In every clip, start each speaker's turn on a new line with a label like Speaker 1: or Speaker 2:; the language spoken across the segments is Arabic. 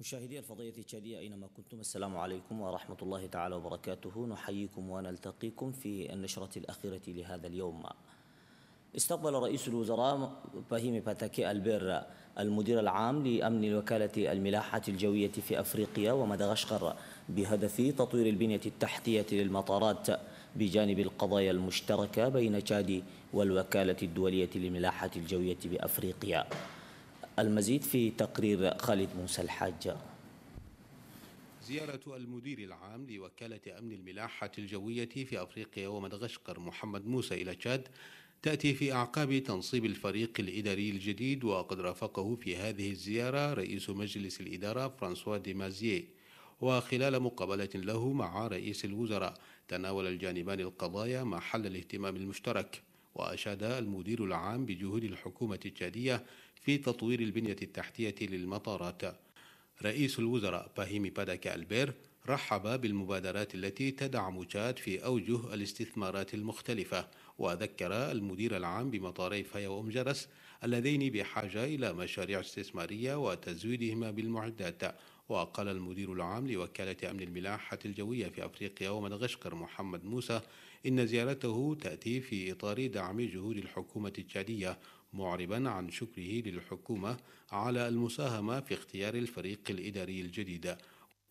Speaker 1: مشاهدي الفضائية التشادية أينما كنتم السلام عليكم ورحمة الله تعالى وبركاته نحييكم ونلتقيكم في النشرة الأخيرة لهذا اليوم استقبل رئيس الوزراء فهيم باتاكي البير المدير العام لأمن الوكالة الملاحة الجوية في أفريقيا ومدغشقر بهدف تطوير البنية التحتية للمطارات بجانب القضايا المشتركة بين تشاد والوكالة الدولية للملاحة الجوية بأفريقيا المزيد في تقرير خالد موسى الحاج
Speaker 2: زيارة المدير العام لوكالة أمن الملاحة الجوية في أفريقيا ومدغشقر محمد موسى إلى تشاد تأتي في أعقاب تنصيب الفريق الإداري الجديد وقد رافقه في هذه الزيارة رئيس مجلس الإدارة فرانسوا ديمازييه وخلال مقابلة له مع رئيس الوزراء تناول الجانبان القضايا محل الاهتمام المشترك وأشاد المدير العام بجهود الحكومة التشادية في تطوير البنية التحتية للمطارات رئيس الوزراء باهيمي باداكا ألبير رحب بالمبادرات التي تدعم تشاد في أوجه الاستثمارات المختلفة وذكر المدير العام بمطاري فيا وأم جرس اللذين بحاجة إلى مشاريع استثمارية وتزويدهما بالمعدات وقال المدير العام لوكالة أمن الملاحة الجوية في أفريقيا ومدغشقر محمد موسى إن زيارته تأتي في إطار دعم جهود الحكومة التشادية معربا عن شكره للحكومة على المساهمة في اختيار الفريق الإداري الجديد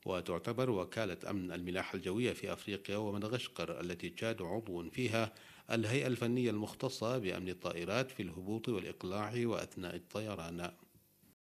Speaker 2: وتعتبر وكالة أمن الملاحة الجوية في أفريقيا ومدغشقر التي تشاد عضو فيها الهيئة الفنية المختصة بأمن الطائرات في الهبوط والإقلاع وأثناء الطيران